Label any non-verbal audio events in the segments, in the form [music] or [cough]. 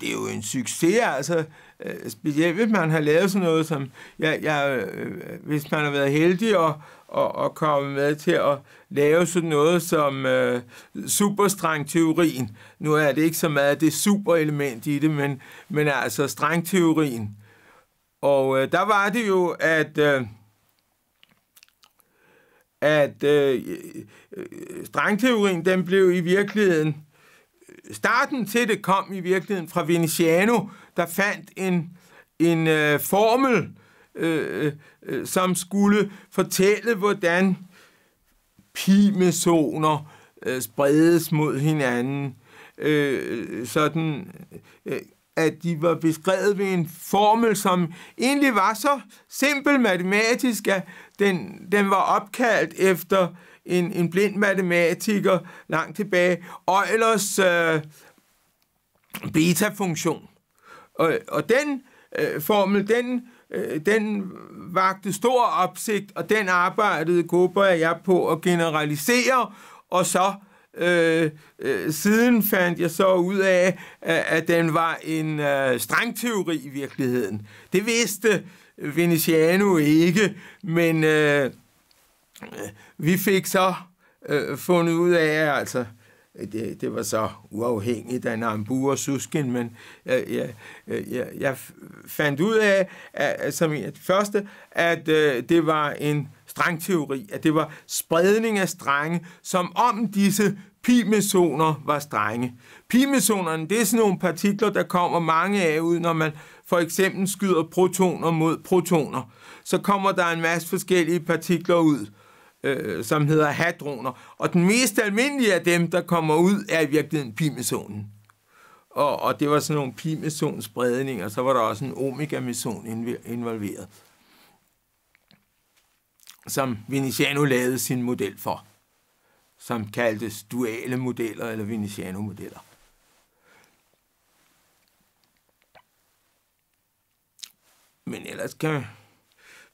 Det er jo en succes, altså. Øh, specielt hvis man har lavet sådan noget som... Jeg, jeg, øh, øh, hvis man har været heldig og, og, og komme med til at lave sådan noget som øh, superstrengteorien. Nu er det ikke så meget det superelement i det, men, men altså strengteorien. Og øh, der var det jo, at... Øh, at øh, strengteorien, den blev i virkeligheden starten til det kom i virkeligheden fra Veneziano, der fandt en, en øh, formel, øh, øh, som skulle fortælle, hvordan pimesoner øh, spredes mod hinanden, øh, sådan øh, at de var beskrevet ved en formel, som egentlig var så simpel matematisk, at den, den var opkaldt efter en, en blind matematiker langt tilbage, Eulers øh, beta-funktion. Og, og den øh, formel, den, øh, den vagte stor opsigt, og den arbejdede Gober og jeg på at generalisere, og så øh, øh, siden fandt jeg så ud af, at, at den var en øh, strengteori i virkeligheden. Det vidste Veneziano ikke, men... Øh, vi fik så øh, fundet ud af, altså, det, det var så uafhængigt af Nambu og Suskin, men øh, øh, jeg, jeg, jeg, jeg fandt ud af, at, som det første, at øh, det var en strengteori, at det var spredning af strenge, som om disse pimesoner var strenge. Pimesonerne, det er sådan nogle partikler, der kommer mange af ud, når man for eksempel skyder protoner mod protoner. Så kommer der en masse forskellige partikler ud øh, som hedder hadroner. Og den mest almindelige af dem, der kommer ud, er i virkeligheden pimesonen. Og, og det var sådan nogle pimesonspredninger, og så var der også en omega-meson involveret, som Veneziano lavede sin model for, som kaldtes duale modeller eller veneziano modeller Men ellers kan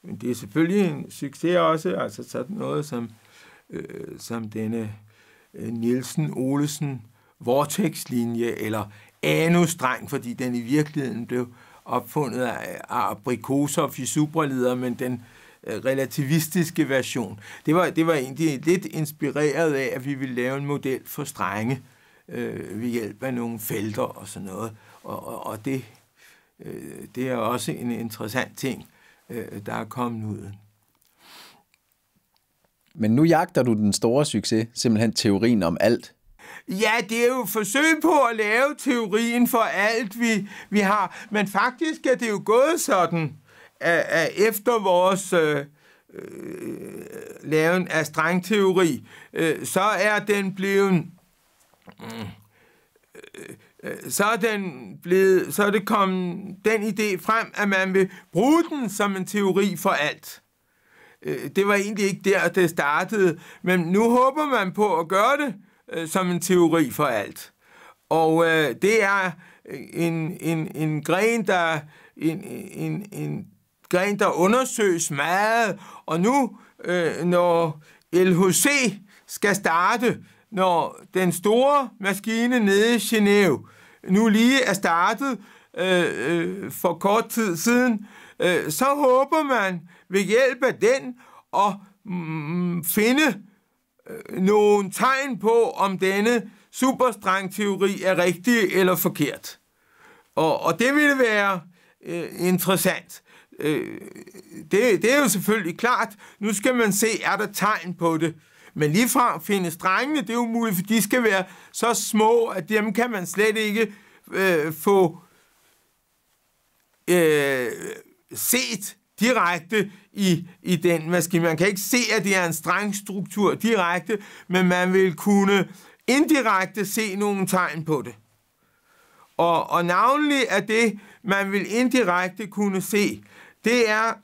men det er selvfølgelig en succes også, altså sådan noget som, øh, som denne øh, Nielsen-Olesen vortexlinje eller anustreng, fordi den i virkeligheden blev opfundet af Abrikosov og fisubralider, men den øh, relativistiske version. Det var, det var egentlig lidt inspireret af, at vi ville lave en model for strenge øh, ved hjælp af nogle felter og sådan noget. Og, og, og det, øh, det er også en interessant ting øh, der er kommet ud. Men nu jagter du den store succes, simpelthen teorien om alt. Ja, det er jo forsøg på at lave teorien for alt, vi, vi har. Men faktisk er det jo gået sådan, at, at efter vores øh, øh, laven af strengteori, øh, så er den blevet... Mm, øh, Øh, så er, den blevet, så er det kommet den idé frem, at man vil bruge den som en teori for alt. Øh, det var egentlig ikke der, det startede, men nu håber man på at gøre det øh, som en teori for alt. Og øh, det er en, en, en gren, der en, en, en gren, der undersøges meget, og nu, øh, når LHC skal starte, når den store maskine nede i Genève nu lige er startet øh, øh, for kort tid siden, øh, så håber man ved hjælp af den at mm, mm, finde øh, nogle tegn på, om denne superstrangteori er rigtig eller forkert. Og, og det ville være øh, interessant. Øh, det, det er jo selvfølgelig klart. Nu skal man se, er der tegn på det. Men lige fra finde strengene, det er umuligt, for de skal være så små, at dem kan man slet ikke øh, få øh, set direkte i, i den maskine. Man kan ikke se, at det er en strengstruktur direkte, men man vil kunne indirekte se nogle tegn på det. Og, og navnlig er det, man vil indirekte kunne se, det er,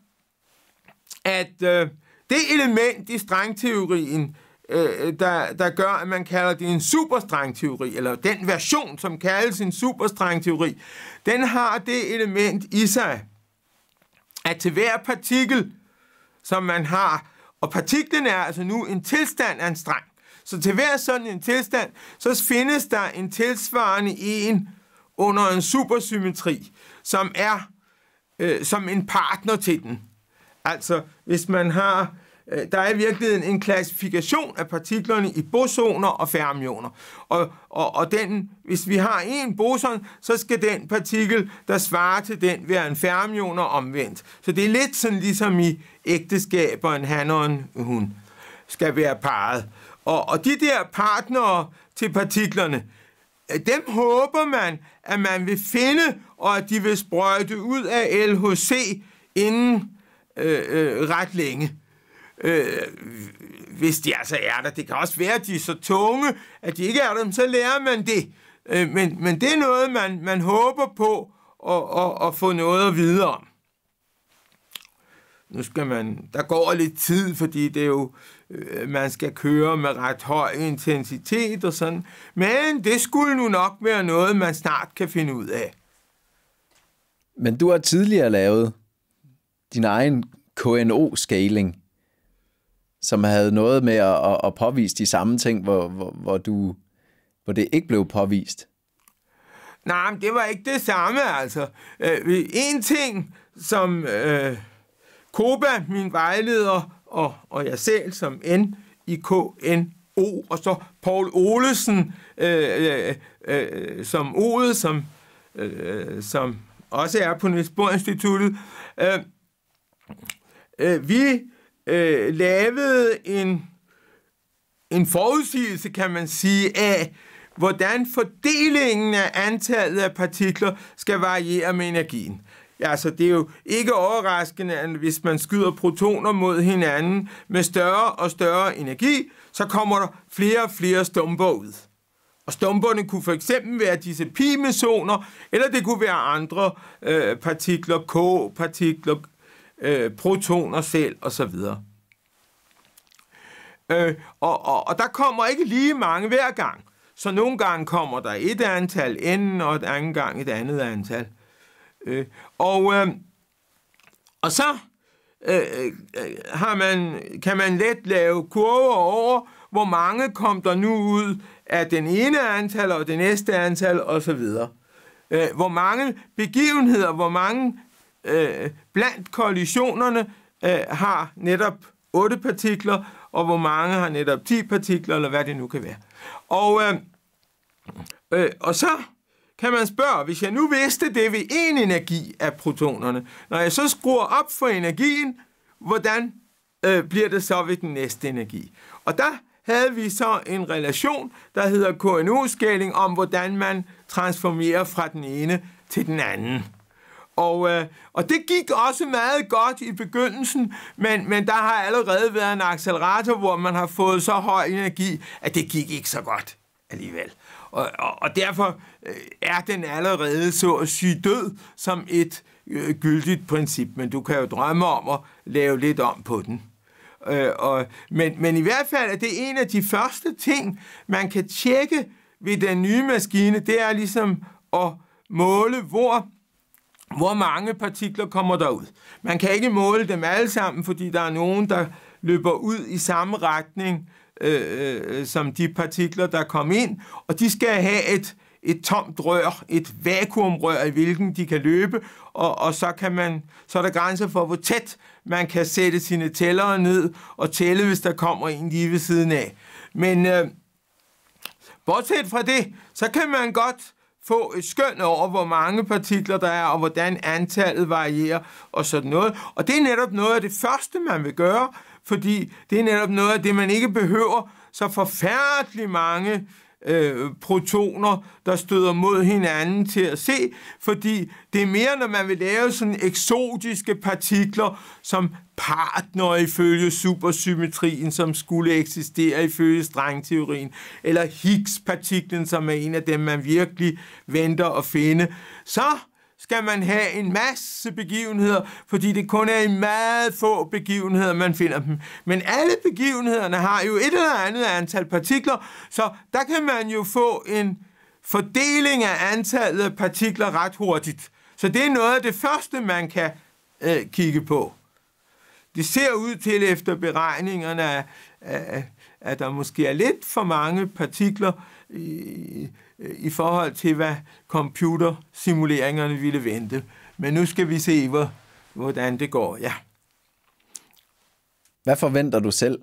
at øh, det element i strengteorien, øh, der, der gør, at man kalder det en superstrengteori, eller den version, som kaldes en superstrengteori, den har det element i sig, at til hver partikel, som man har, og partiklen er altså nu en tilstand af en streng, så til hver sådan en tilstand, så findes der en tilsvarende en under en supersymmetri, som er øh, som en partner til den. Altså, hvis man har Øh, der er i virkeligheden en klassifikation af partiklerne i bosoner og fermioner. Og, og, og den, hvis vi har en boson, så skal den partikel, der svarer til den, være en fermion og omvendt. Så det er lidt sådan ligesom i ægteskaber, en han og en hun skal være parret. Og, og de der partnere til partiklerne, øh, dem håber man, at man vil finde, og at de vil sprøjte ud af LHC inden øh, øh, ret længe øh, hvis de altså er der. Det kan også være, at de er så tunge, at de ikke er der, så lærer man det. Øh, men, men det er noget, man, man håber på at, at, at få noget at vide om. Nu skal man, der går lidt tid, fordi det er jo, øh, man skal køre med ret høj intensitet og sådan. Men det skulle nu nok være noget, man snart kan finde ud af. Men du har tidligere lavet din egen KNO-scaling som havde noget med at, at, at påvise de samme ting, hvor, hvor, hvor, du, hvor det ikke blev påvist? Nej, men det var ikke det samme, altså. Øh, en ting, som øh, Koba, min vejleder, og, og jeg selv som N i O, og så Paul Olesen, øh, øh, øh, som Ode, som, øh, som også er på Niels Bohr Instituttet. Øh, øh, vi øh, lavede en, en forudsigelse, kan man sige, af, hvordan fordelingen af antallet af partikler skal variere med energien. Ja, altså, det er jo ikke overraskende, at hvis man skyder protoner mod hinanden med større og større energi, så kommer der flere og flere stumper ud. Og stumperne kunne for eksempel være disse pimesoner, eller det kunne være andre øh, partikler, K-partikler, øh, protoner selv osv. Øh, og, og, og der kommer ikke lige mange hver gang. Så nogle gange kommer der et antal inden, og et andet gang et andet antal. Øh, og, øh, og så øh, øh har man, kan man let lave kurver over, hvor mange kom der nu ud af den ene antal og det næste antal osv. Øh, hvor mange begivenheder, hvor mange øh, blandt koalitionerne øh, har netop otte partikler, og hvor mange har netop 10 partikler, eller hvad det nu kan være. Og, øh, øh, og så kan man spørge, hvis jeg nu vidste det ved en energi af protonerne, når jeg så skruer op for energien, hvordan øh, bliver det så ved den næste energi? Og der havde vi så en relation, der hedder KNU-skæling, om hvordan man transformerer fra den ene til den anden. Og, øh, og det gik også meget godt i begyndelsen, men, men der har allerede været en accelerator, hvor man har fået så høj energi, at det gik ikke så godt alligevel. Og, og, og derfor øh, er den allerede så at sige død som et øh, gyldigt princip, men du kan jo drømme om at lave lidt om på den. Øh, og, men, men i hvert fald er det en af de første ting, man kan tjekke ved den nye maskine, det er ligesom at måle, hvor hvor mange partikler kommer der ud. Man kan ikke måle dem alle sammen, fordi der er nogen, der løber ud i samme retning øh, øh, som de partikler, der kom ind, og de skal have et, et tomt rør, et vakuumrør, i hvilken de kan løbe, og, og så, kan man, så er der grænser for, hvor tæt man kan sætte sine tællere ned og tælle, hvis der kommer en lige ved siden af. Men øh, bortset fra det, så kan man godt få et skøn over, hvor mange partikler der er, og hvordan antallet varierer, og sådan noget. Og det er netop noget af det første, man vil gøre, fordi det er netop noget af det, man ikke behøver så forfærdelig mange øh, protoner, der støder mod hinanden til at se, fordi det er mere, når man vil lave sådan eksotiske partikler, som partner ifølge supersymmetrien, som skulle eksistere ifølge strengteorien, eller Higgs-partiklen, som er en af dem, man virkelig venter at finde, så skal man have en masse begivenheder, fordi det kun er i meget få begivenheder, man finder dem. Men alle begivenhederne har jo et eller andet antal partikler, så der kan man jo få en fordeling af antallet af partikler ret hurtigt. Så det er noget af det første, man kan øh, kigge på. Det ser ud til efter beregningerne, at, at der måske er lidt for mange partikler i, Øh, i forhold til, hvad computersimuleringerne ville vente. Men nu skal vi se, hvor, hvordan det går, ja. Hvad forventer du selv?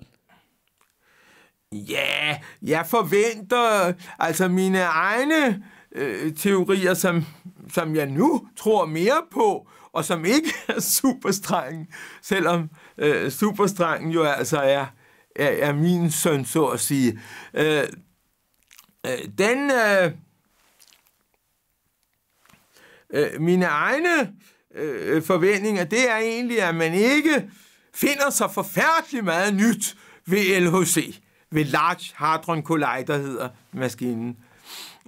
Ja, jeg forventer altså mine egne øh, teorier, som, som jeg nu tror mere på, og som ikke [laughs] er superstrengen, selvom øh, superstrengen jo altså er, er, er min søn, så at sige. Øh, Øh, den... Øh, øh, mine egne øh, forventninger, det er egentlig, at man ikke finder så forfærdeligt meget nyt ved LHC, ved Large Hadron Collider hedder maskinen.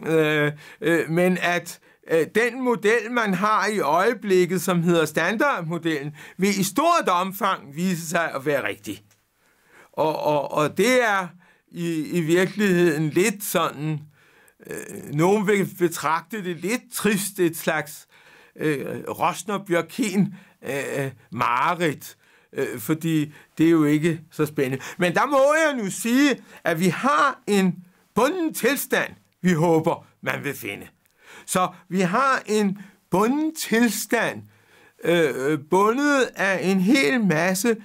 Øh, øh, men at øh, den model, man har i øjeblikket, som hedder standardmodellen, vil i stort omfang vise sig at være rigtig. Og, og, og det er i, i virkeligheden lidt sådan, øh, nogen vil betragte det lidt trist, et slags øh, Rosner-Bjørkin øh, øh, mareridt, øh, fordi det er jo ikke så spændende. Men der må jeg nu sige, at vi har en bunden tilstand, vi håber, man vil finde. Så vi har en bunden tilstand, øh, øh bundet af en hel masse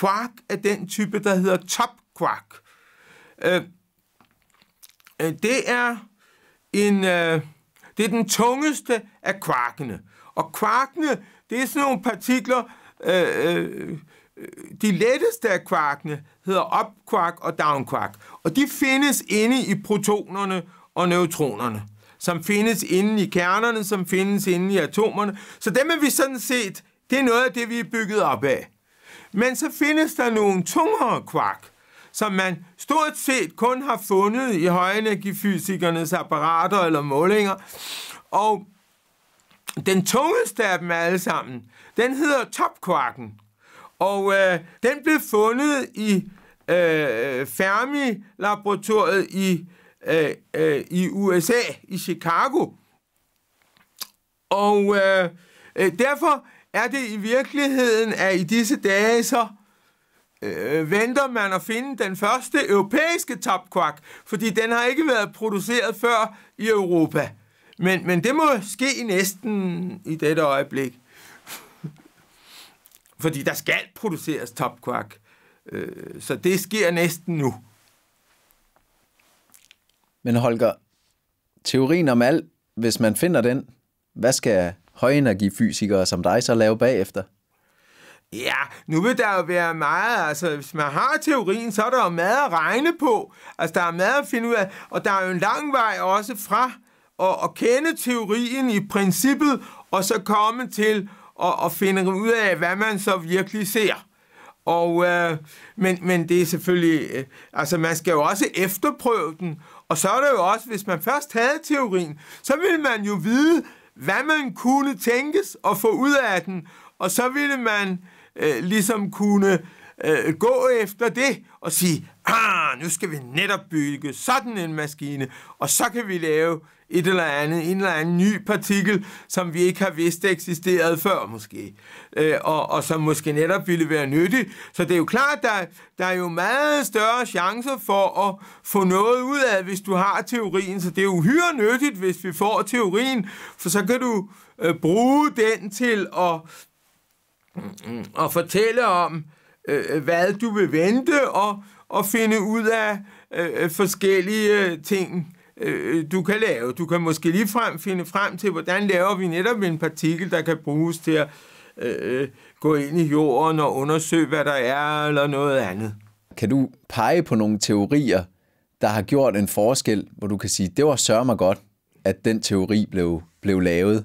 quark af den type, der hedder top quark. Øh, øh, det er en... Øh, det er den tungeste af kvarkene. Og kvarkene, det er sådan nogle partikler, øh, øh, de letteste af kvarkene hedder opkvark og downkvark. Og de findes inde i protonerne og neutronerne, som findes inde i kernerne, som findes inde i atomerne. Så dem er vi sådan set, det er noget af det, vi er bygget op af. Men så findes der nogle tungere kvark, som man stort set kun har fundet i højenergifysikernes apparater eller målinger. Og den tungeste af dem alle sammen, den hedder topkvarken. Og øh, den blev fundet i øh, Fermi-laboratoriet i, øh, øh, i USA, i Chicago. Og øh, øh, derfor er det i virkeligheden, at i disse dage så øh, venter man at finde den første europæiske topquack, fordi den har ikke været produceret før i Europa. Men, men det må ske næsten i dette øjeblik. fordi der skal produceres topquack. Øh, så det sker næsten nu. Men Holger, teorien om alt, hvis man finder den, hvad skal højenergifysikere som dig så lave bagefter? Ja, nu vil der jo være meget, altså hvis man har teorien, så er der jo meget at regne på. Altså der er meget at finde ud af, og der er jo en lang vej også fra at, at kende teorien i princippet, og så komme til at, at finde ud af, hvad man så virkelig ser. Og, øh, men, men det er selvfølgelig, øh, altså man skal jo også efterprøve den, og så er det jo også, hvis man først havde teorien, så ville man jo vide, hvad man kunne tænkes og få ud af den, og så ville man øh, ligesom kunne øh, gå efter det og sige, ah, nu skal vi netop bygge sådan en maskine, og så kan vi lave et eller andet, en eller anden ny partikel, som vi ikke har vidst eksisterede før måske, øh, og, og som måske netop ville være nyttig. Så det er jo klart, der, der er jo meget større chancer for at få noget ud af, hvis du har teorien, så det er uhyre nyttigt, hvis vi får teorien, for så kan du øh, bruge den til at og fortælle om, øh, øh, hvad du vil vente, og, og finde ud af øh, øh forskellige øh, ting, øh, du kan lave. Du kan måske lige frem finde frem til, hvordan laver vi netop en partikel, der kan bruges til at øh, gå ind i jorden og undersøge, hvad der er, eller noget andet. Kan du pege på nogle teorier, der har gjort en forskel, hvor du kan sige, det var sørme godt, at den teori blev, blev lavet?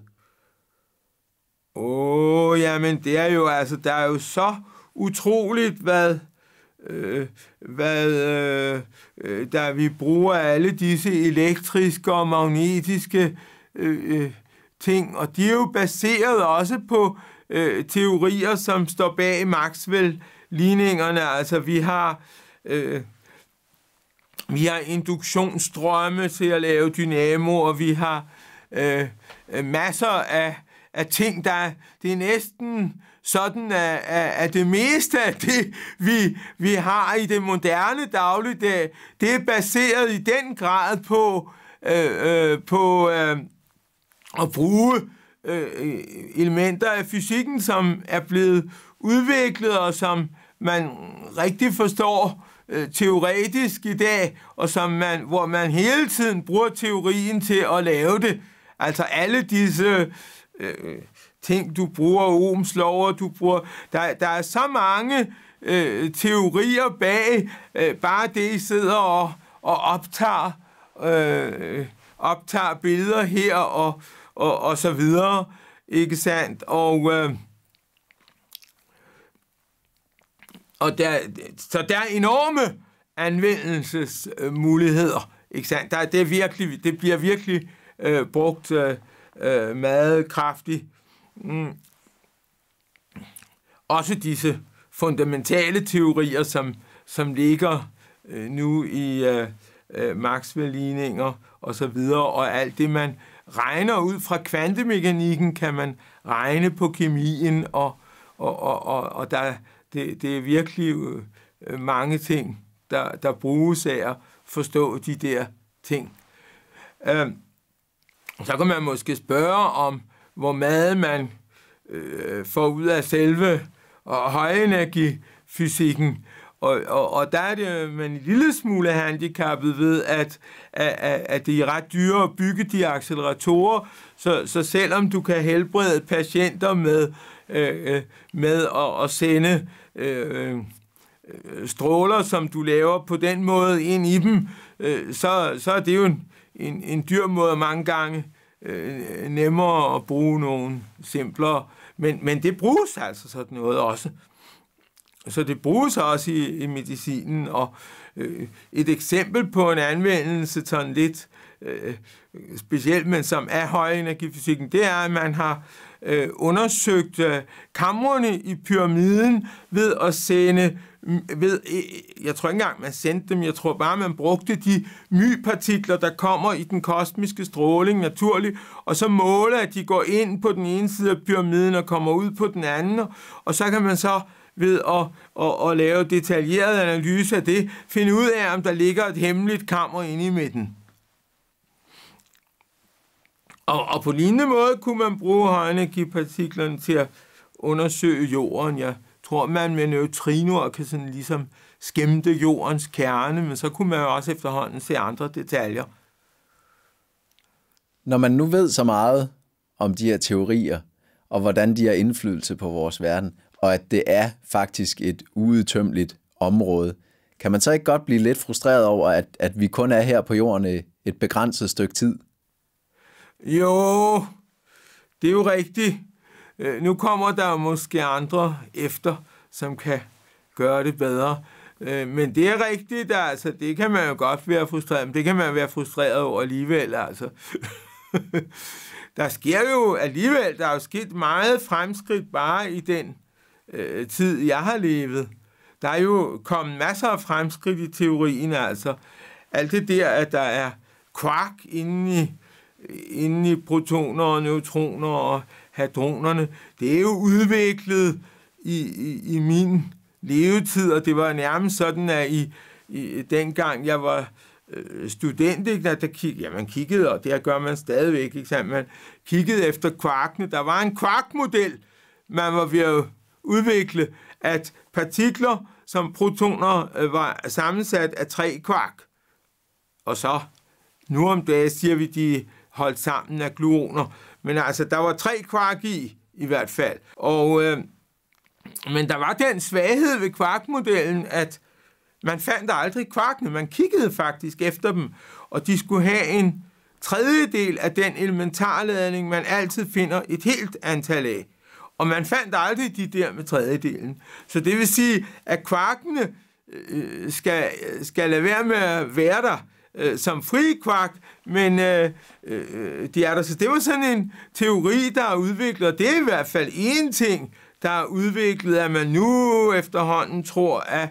Åh, oh, jamen det er jo altså, der er jo så utroligt, hvad, øh, hvad øh, øh der vi bruger alle disse elektriske og magnetiske øh, øh, ting, og de er jo baseret også på øh, teorier, som står bag Maxwell-ligningerne. Altså vi har... Øh, vi har induktionsstrømme til at lave dynamo, og vi har øh, masser af øh, af ting, der det er næsten sådan, at, at, at det meste af det, vi, vi har i det moderne dagligdag, det er baseret i den grad på, øh, øh, på øh, at bruge øh, elementer af fysikken, som er blevet udviklet og som man rigtig forstår øh, teoretisk i dag, og som man, hvor man hele tiden bruger teorien til at lave det. Altså alle disse Øh, øh, ting, du bruger, Ohms lov, og du bruger... Der, der er så mange øh, teorier bag øh, bare det, I sidder og, og optager, øh, optager billeder her og, og, og så videre. Ikke sandt? Og... Øh, og der, så der er enorme anvendelsesmuligheder. Ikke sandt? Der, det, er virkelig, det bliver virkelig øh, brugt øh, øh, meget kraftig. Mm. Også disse fundamentale teorier, som, som ligger øh, nu i øh, øh, Maxwell-ligninger og så videre, og alt det, man regner ud fra kvantemekanikken, kan man regne på kemien, og, og, og, og, og der, det, det er virkelig øh, mange ting, der, der bruges af at forstå de der ting. Øh, så kan man måske spørge om, hvor meget man øh, får ud af selve og øh, højenergifysikken. Og, og, og der er det man en lille smule handicappet ved, at, at, at det er ret dyre at bygge de acceleratorer, så, så selvom du kan helbrede patienter med, øh, øh med at, at sende øh, øh, stråler, som du laver på den måde ind i dem, øh, så, så er det jo en, en, en dyr måde mange gange øh, nemmere at bruge nogle simplere, men, men det bruges altså sådan noget også. Så det bruges også i, i medicinen, og øh, et eksempel på en anvendelse sådan lidt øh, specielt, men som er højenergifysikken, det er, at man har øh, undersøgt øh, kamrene i pyramiden ved at sende, ved, øh, jeg tror ikke engang, man sendte dem, jeg tror bare, man brugte de mypartikler, der kommer i den kosmiske stråling naturligt, og så måle, at de går ind på den ene side af pyramiden og kommer ud på den anden, og så kan man så øh, ved at, at, at lave detaljeret analyse af det, finde ud af, om der ligger et hemmeligt kammer inde i midten. Og, og på lignende måde kunne man bruge højenergipartiklerne til at undersøge jorden. Jeg tror, man med neutrinoer kan sådan ligesom skæmte jordens kerne, men så kunne man jo også efterhånden se andre detaljer. Når man nu ved så meget om de her teorier, og hvordan de har indflydelse på vores verden, og at det er faktisk et uudtømmeligt område. Kan man så ikke godt blive lidt frustreret over, at, at vi kun er her på jorden et begrænset stykke tid? Jo, det er jo rigtigt. Øh, nu kommer der måske andre efter, som kan gøre det bedre. Øh, men det er rigtigt, altså, det kan man jo godt være frustreret, men det kan man være frustreret over alligevel, altså. [laughs] der sker jo alligevel, der er jo sket meget fremskridt bare i den øh, tid, jeg har levet. Der er jo kommet masser af fremskridt i teorien, altså. Alt det der, at der er kvark inde i, inde i protoner og neutroner og hadronerne, det er jo udviklet i, i, i min levetid, og det var nærmest sådan, at i, i dengang jeg var øh, student, ikke, der, der kig, ja, man kiggede, og det gør man stadigvæk, ikke, man kiggede efter kvarkene. Der var en kvarkmodel, man var ved at udvikle, at partikler som protoner øh, var sammensat af tre kvark. Og så, nu om dagen siger vi, de holdt sammen af gluoner. Men altså, der var tre kvark i, i hvert fald. Og, øh, men der var den svaghed ved kvarkmodellen, at man fandt aldrig kvarkene. Man kiggede faktisk efter dem, og de skulle have en tredjedel af den elementarladning, man altid finder et helt antal af. Og man fandt aldrig de der med tredjedelen. Så det vil sige, at kvarkene øh, skal, skal lade være med at være der øh, som fri kvark, men øh, øh, de er der. Så det var sådan en teori, der er udviklet, og det er i hvert fald én ting, der er udviklet, at man nu efterhånden tror, at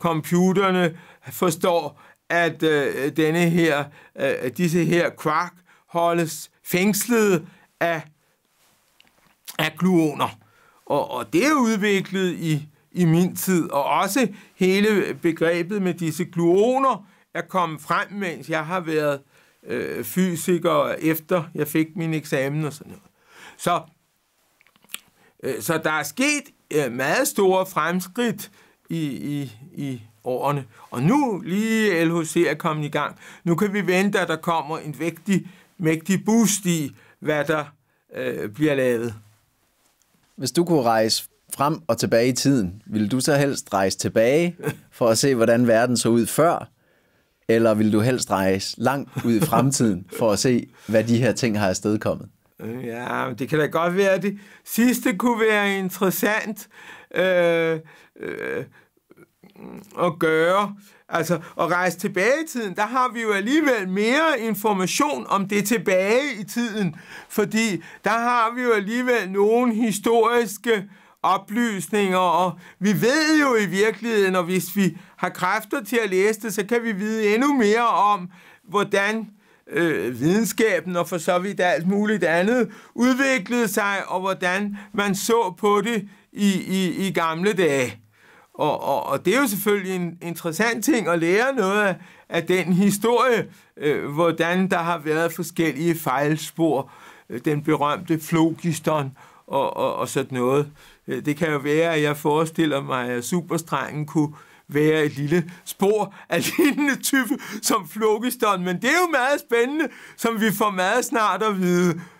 computerne forstår, at øh, denne her, øh, disse her kvark holdes fængslet af af gluoner. Og, og det er udviklet i, i min tid, og også hele begrebet med disse gluoner er kommet frem, mens jeg har været øh, fysiker, efter jeg fik min eksamen og sådan noget. Så, øh, så der er sket øh, meget store fremskridt i, i, i årene. Og nu lige LHC er kommet i gang. Nu kan vi vente, at der kommer en vægtig, mægtig boost i, hvad der øh, bliver lavet. Hvis du kunne rejse frem og tilbage i tiden, ville du så helst rejse tilbage for at se, hvordan verden så ud før? Eller ville du helst rejse langt ud i fremtiden for at se, hvad de her ting har afstedkommet? Øh, ja, det kan da godt være, at det sidste kunne være interessant øh, øh, mm, at gøre. Altså, at rejse tilbage i tiden, der har vi jo alligevel mere information om det tilbage i tiden, fordi der har vi jo alligevel nogle historiske oplysninger, og vi ved jo i virkeligheden, og hvis vi har kræfter til at læse det, så kan vi vide endnu mere om, hvordan øh, videnskaben og for så vidt alt muligt andet udviklede sig, og hvordan man så på det i, i, i gamle dage. Og, og, og det er jo selvfølgelig en interessant ting at lære noget af, af den historie, øh, hvordan der har været forskellige fejlspor. Øh, den berømte flogiston og, og, og sådan noget. Øh, det kan jo være, at jeg forestiller mig, at superstrengen kunne være et lille spor af [laughs] lignende type som flogiston, men det er jo meget spændende, som vi får meget snart at vide.